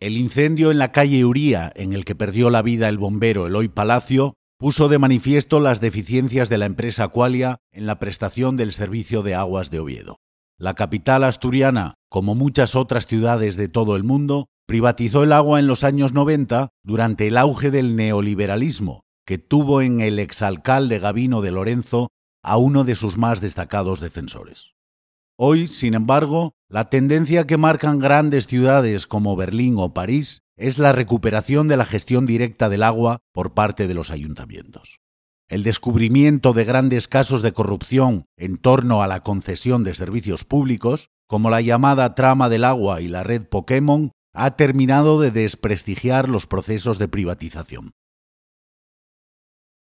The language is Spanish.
El incendio en la calle Uría, en el que perdió la vida el bombero Eloy Palacio, puso de manifiesto las deficiencias de la empresa Qualia en la prestación del servicio de aguas de Oviedo. La capital asturiana, como muchas otras ciudades de todo el mundo, privatizó el agua en los años 90 durante el auge del neoliberalismo, que tuvo en el exalcalde Gavino de Lorenzo a uno de sus más destacados defensores. Hoy, sin embargo, la tendencia que marcan grandes ciudades como Berlín o París es la recuperación de la gestión directa del agua por parte de los ayuntamientos. El descubrimiento de grandes casos de corrupción en torno a la concesión de servicios públicos, como la llamada trama del agua y la red Pokémon, ha terminado de desprestigiar los procesos de privatización.